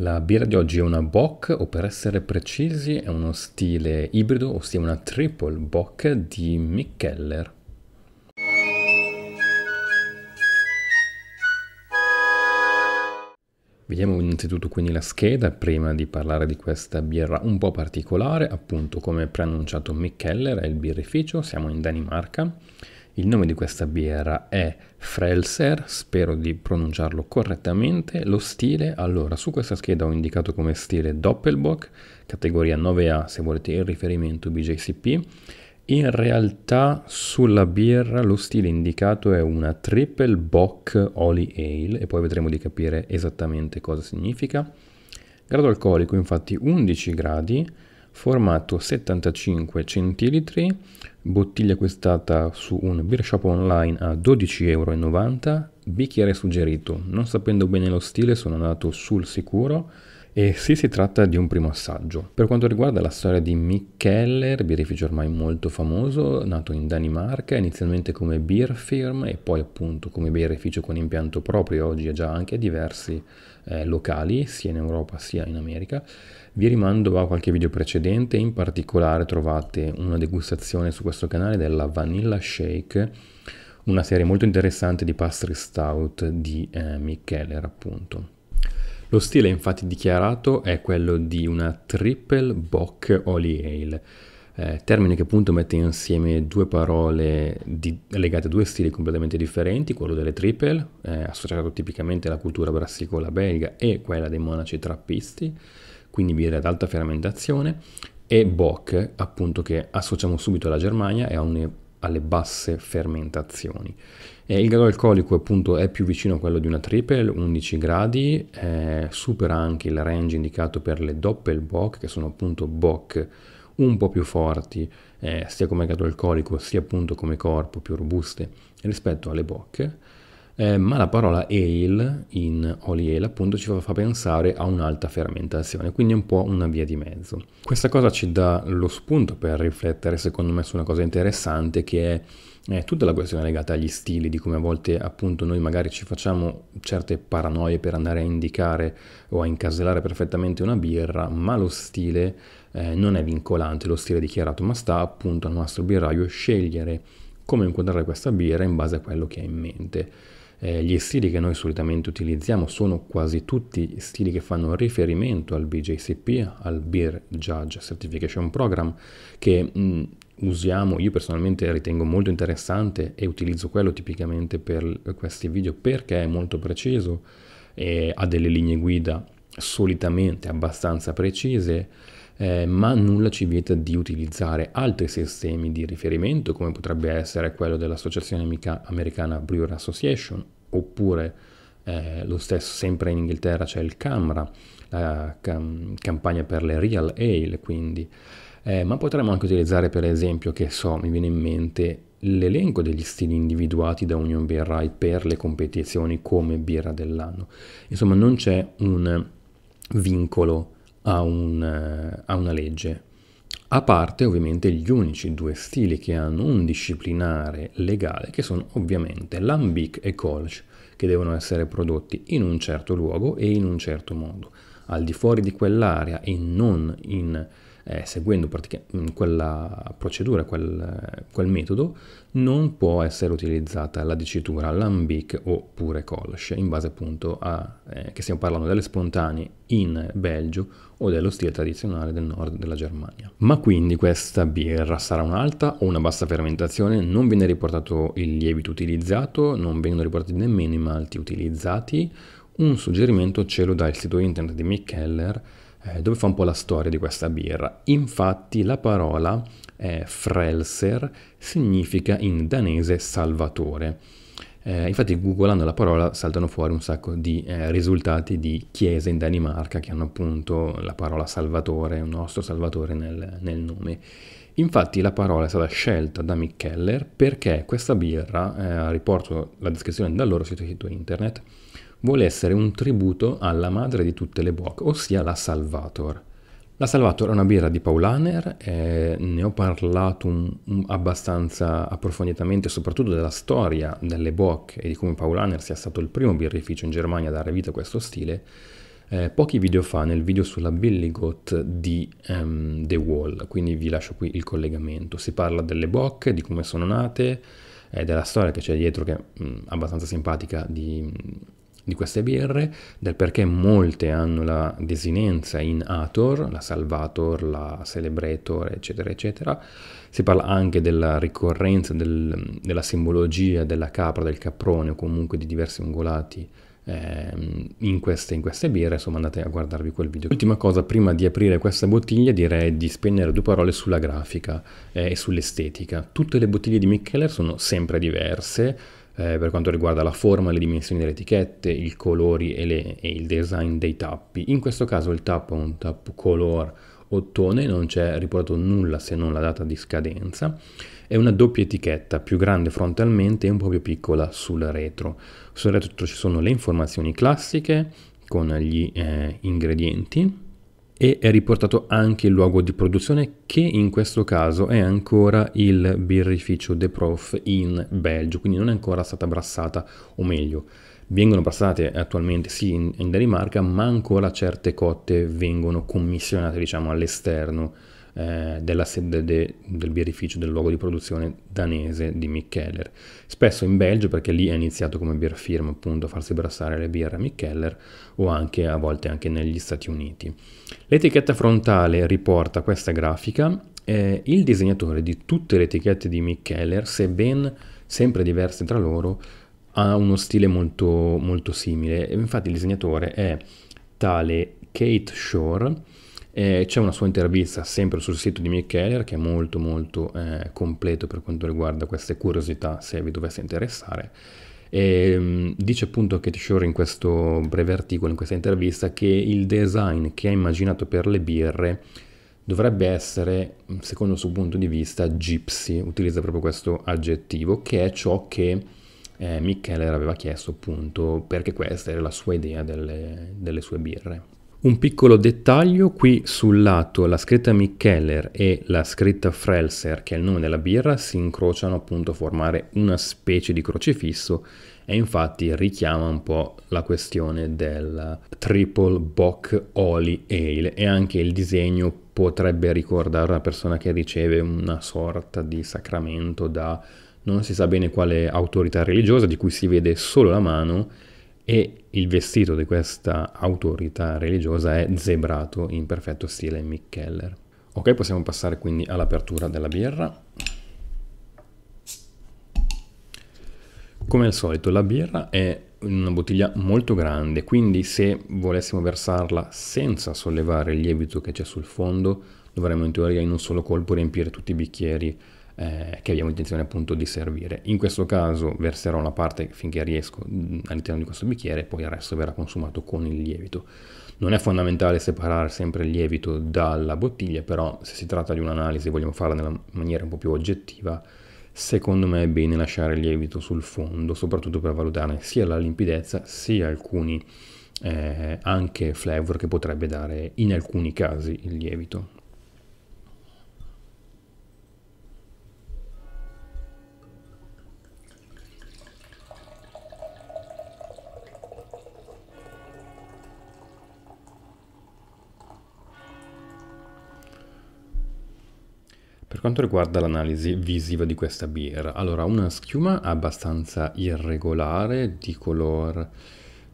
La birra di oggi è una Bock, o per essere precisi è uno stile ibrido, ossia una triple Bock di Mikkeller. Vediamo innanzitutto quindi la scheda prima di parlare di questa birra un po' particolare, appunto come preannunciato Mikkeller è il birrificio, siamo in Danimarca. Il nome di questa birra è Frelser, spero di pronunciarlo correttamente. Lo stile, allora, su questa scheda ho indicato come stile Doppelbock, categoria 9A se volete il riferimento BJCP. In realtà sulla birra lo stile indicato è una Triple Bock Oli Ale e poi vedremo di capire esattamente cosa significa. Grado alcolico infatti 11 gradi, formato 75 centilitri, bottiglia acquistata su un beer shop online a 12,90 euro, bicchiere suggerito. Non sapendo bene lo stile sono andato sul sicuro e sì, si tratta di un primo assaggio. Per quanto riguarda la storia di Mick Keller, birrificio ormai molto famoso, nato in Danimarca, inizialmente come beer firm e poi appunto come birrificio con impianto proprio, oggi è già anche a diversi eh, locali, sia in Europa sia in America. Vi rimando a qualche video precedente, in particolare trovate una degustazione su questo canale della Vanilla Shake, una serie molto interessante di pastry stout di eh, Mick Keller appunto. Lo stile infatti dichiarato è quello di una triple bock holy ale, eh, termine che appunto mette insieme due parole di, legate a due stili completamente differenti, quello delle triple, eh, associato tipicamente alla cultura brassicola belga e quella dei monaci trappisti, quindi birre ad alta fermentazione, e bock appunto che associamo subito alla Germania e a un alle basse fermentazioni. E il grado alcolico appunto è più vicino a quello di una triple, 11 gradi, eh, supera anche il range indicato per le doppelbock, che sono appunto bock un po' più forti, eh, sia come grado alcolico sia appunto come corpo più robuste rispetto alle bocche. Eh, ma la parola ale in oliela appunto ci fa pensare a un'alta fermentazione, quindi è un po' una via di mezzo. Questa cosa ci dà lo spunto per riflettere secondo me su una cosa interessante che è eh, tutta la questione legata agli stili, di come a volte appunto noi magari ci facciamo certe paranoie per andare a indicare o a incasellare perfettamente una birra, ma lo stile eh, non è vincolante, lo stile dichiarato, ma sta appunto al nostro birraio scegliere come inquadrare questa birra in base a quello che ha in mente eh, gli stili che noi solitamente utilizziamo sono quasi tutti stili che fanno riferimento al BJCP, al Beer Judge Certification Program, che mh, mm, usiamo, io personalmente ritengo molto interessante e utilizzo quello tipicamente per questi video perché è molto preciso, e ha delle linee guida solitamente abbastanza precise eh, ma nulla ci vieta di utilizzare altri sistemi di riferimento come potrebbe essere quello dell'Associazione Amica Americana Brewer Association oppure eh, lo stesso sempre in Inghilterra c'è il Camra, la cam- campagna per le Real Ale quindi, eh, ma potremmo anche utilizzare per esempio, che so, mi viene in mente l'elenco degli stili individuati da Union Beer Rai per le competizioni come birra dell'anno. Insomma, non c'è un vincolo a, un, eh, a una legge. A parte ovviamente gli unici due stili che hanno un disciplinare legale, che sono ovviamente l'ambic e colch, che devono essere prodotti in un certo luogo e in un certo modo. Al di fuori di quell'area e non in eh, seguendo mm, quella procedura, quel, quel, metodo, non può essere utilizzata la dicitura lambic oppure colche, in base appunto a eh, che stiamo parlando delle spontanee in Belgio o dello stile tradizionale del nord della Germania. Ma quindi questa birra sarà un'alta o una bassa fermentazione? Non viene riportato il lievito utilizzato, non vengono riportati nemmeno i malti utilizzati. Un suggerimento ce lo dà il sito internet di Mick Keller eh, dove fa un po' la storia di questa birra. Infatti la parola eh, frelser significa in danese salvatore. Eh, infatti googolando la parola saltano fuori un sacco di eh, risultati di chiese in Danimarca che hanno appunto la parola salvatore, un nostro salvatore nel, nel nome. Infatti la parola è stata scelta da Mick Keller perché questa birra, eh, riporto la descrizione dal loro sito internet, vuole essere un tributo alla madre di tutte le bocche, ossia la Salvator. La Salvator è una birra di Paulaner, eh, ne ho parlato un, un, abbastanza approfonditamente, soprattutto della storia delle bocche e di come Paulaner sia stato il primo birrificio in Germania a dare vita a questo stile. Eh, pochi video fa, nel video sulla Billigot di um, The Wall, quindi vi lascio qui il collegamento. Si parla delle bocche, di come sono nate, eh, della storia che c'è dietro, che è mh, mm, abbastanza simpatica, di, di queste birre, del perché molte hanno la desinenza in Ator, la Salvator, la Celebrator, eccetera, eccetera. Si parla anche della ricorrenza del, della simbologia della capra, del caprone o comunque di diversi ungolati ehm, in queste, in queste birre, insomma andate a guardarvi quel video. Ultima cosa, prima di aprire questa bottiglia, direi di spendere due parole sulla grafica eh, e sull'estetica. Tutte le bottiglie di Micheller sono sempre diverse, eh, per quanto riguarda la forma, le dimensioni delle etichette, i colori e, le, e, il design dei tappi. In questo caso il tappo è un tappo color ottone, non c'è riportato nulla se non la data di scadenza. È una doppia etichetta, più grande frontalmente e un po' più piccola sul retro. Sul retro ci sono le informazioni classiche con gli eh, ingredienti e è riportato anche il luogo di produzione che in questo caso è ancora il birrificio De Prof in Belgio, quindi non è ancora stata brassata, o meglio, vengono brassate attualmente sì in, Danimarca, ma ancora certe cotte vengono commissionate diciamo all'esterno eh, della sede de, del birrificio del luogo di produzione danese di Micheller. Spesso in Belgio, perché lì è iniziato come beer firm appunto a farsi brassare le birre a Micheller, o anche a volte anche negli Stati Uniti. L'etichetta frontale riporta questa grafica. Eh, il disegnatore di tutte le etichette di Micheller, sebbene sempre diverse tra loro, ha uno stile molto, molto simile. Infatti il disegnatore è tale Kate Shore, eh, c'è una sua intervista sempre sul sito di Micheller che è molto molto eh, completo per quanto riguarda queste curiosità se vi dovesse interessare. E, mm, dice appunto Katie Shore in questo breve articolo, in questa intervista, che il design che ha immaginato per le birre dovrebbe essere, mm, secondo il suo punto di vista, gypsy, utilizza proprio questo aggettivo, che è ciò che eh, Micheller aveva chiesto appunto perché questa era la sua idea delle, delle sue birre. Un piccolo dettaglio qui sul lato, la scritta Micheller e la scritta Frelser, che è il nome della birra, si incrociano appunto a formare una specie di crocifisso e infatti richiama un po' la questione del Triple Bock holy Ale e anche il disegno potrebbe ricordare una persona che riceve una sorta di sacramento da non si sa bene quale autorità religiosa di cui si vede solo la mano e il vestito di questa autorità religiosa è zebrato in perfetto stile Mick Keller. Ok, possiamo passare quindi all'apertura della birra. Come al solito la birra è una bottiglia molto grande, quindi se volessimo versarla senza sollevare il lievito che c'è sul fondo, dovremmo in teoria in un solo colpo riempire tutti i bicchieri eh, che abbiamo intenzione appunto di servire. In questo caso verserò una parte finché riesco all'interno di questo bicchiere e poi il resto verrà consumato con il lievito. Non è fondamentale separare sempre il lievito dalla bottiglia, però se si tratta di un'analisi e vogliamo farla nella maniera un po' più oggettiva, secondo me è bene lasciare il lievito sul fondo, soprattutto per valutarne sia la limpidezza sia alcuni eh, anche flavor che potrebbe dare in alcuni casi il lievito. Per quanto riguarda l'analisi visiva di questa birra, allora una schiuma abbastanza irregolare, di color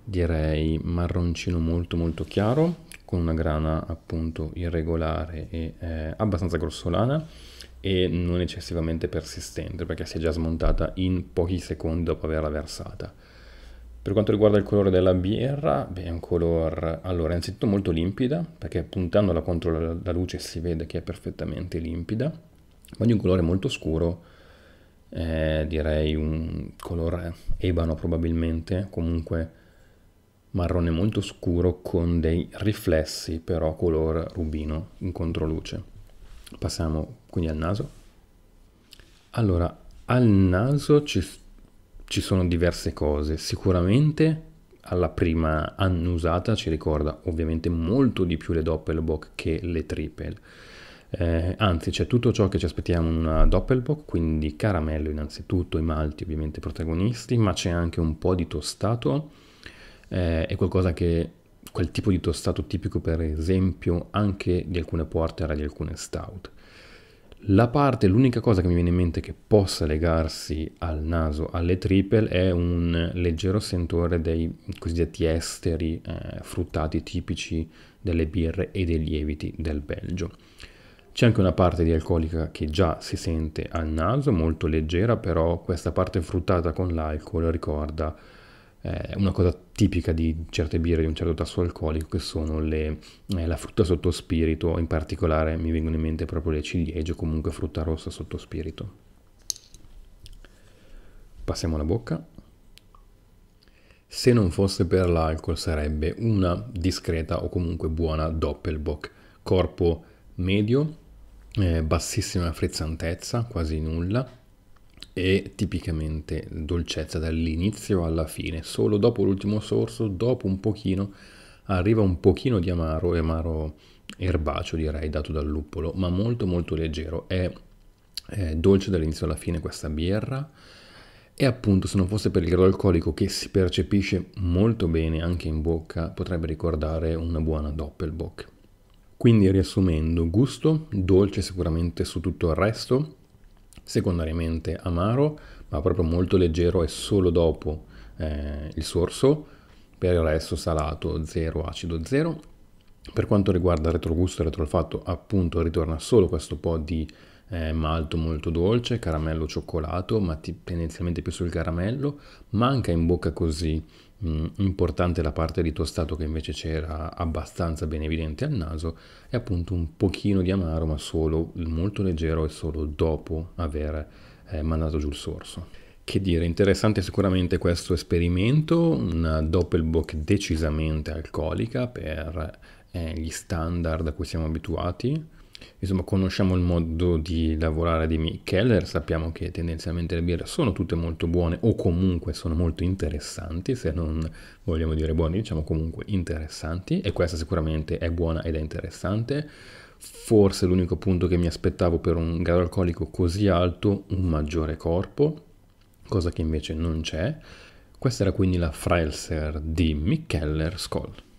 direi marroncino molto molto chiaro, con una grana appunto irregolare e eh, abbastanza grossolana e non eccessivamente persistente perché si è già smontata in pochi secondi dopo averla versata. Per quanto riguarda il colore della birra, beh, è un colore allora innanzitutto molto limpida perché puntandola contro la, la luce si vede che è perfettamente limpida ma di un colore molto scuro, eh, direi un colore ebano probabilmente, comunque marrone molto scuro con dei riflessi però color rubino in controluce. Passiamo quindi al naso. Allora, al naso ci, ci sono diverse cose, sicuramente alla prima annusata ci ricorda ovviamente molto di più le doppelbock che le triple eh, anzi, c'è tutto ciò che ci aspettiamo in una Doppelbock, quindi caramello innanzitutto, i malti ovviamente protagonisti, ma c'è anche un po' di tostato, eh, è qualcosa che quel tipo di tostato tipico per esempio anche di alcune porter e di alcune stout. La parte, l'unica cosa che mi viene in mente che possa legarsi al naso alle triple è un leggero sentore dei cosiddetti esteri eh, fruttati tipici delle birre e dei lieviti del Belgio. C'è anche una parte di alcolica che già si sente al naso, molto leggera, però questa parte fruttata con l'alcol ricorda eh, una cosa tipica di certe birre di un certo tasso alcolico che sono le, eh, la frutta sottospirito, in particolare mi vengono in mente proprio le ciliegie o comunque frutta rossa sottospirito. Passiamo alla bocca. Se non fosse per l'alcol sarebbe una discreta o comunque buona Doppelbock, corpo medio, eh, bassissima frizzantezza, quasi nulla, e tipicamente dolcezza dall'inizio alla fine, solo dopo l'ultimo sorso, dopo un pochino, arriva un pochino di amaro, e amaro erbaceo direi, dato dal luppolo, ma molto molto leggero, è, è dolce dall'inizio alla fine questa birra, e appunto se non fosse per il grado alcolico che si percepisce molto bene anche in bocca, potrebbe ricordare una buona Doppelbock. Quindi riassumendo, gusto, dolce sicuramente su tutto il resto, secondariamente amaro, ma proprio molto leggero e solo dopo eh, il sorso, per il resto salato zero, acido zero. Per quanto riguarda il retrogusto e il retroolfatto, appunto ritorna solo questo po' di eh, malto molto dolce, caramello cioccolato, ma tendenzialmente più sul caramello, manca in bocca così mh, mm, importante la parte di tostato che invece c'era abbastanza ben evidente al naso e appunto un pochino di amaro ma solo molto leggero e solo dopo aver eh, mandato giù il sorso. Che dire, interessante sicuramente questo esperimento, una doppelbock decisamente alcolica per eh, gli standard a cui siamo abituati, insomma conosciamo il modo di lavorare di Mick Keller, sappiamo che tendenzialmente le birre sono tutte molto buone o comunque sono molto interessanti, se non vogliamo dire buone diciamo comunque interessanti e questa sicuramente è buona ed è interessante. Forse l'unico punto che mi aspettavo per un grado alcolico così alto, un maggiore corpo, cosa che invece non c'è. Questa era quindi la Freilser di Mick Keller Skoll.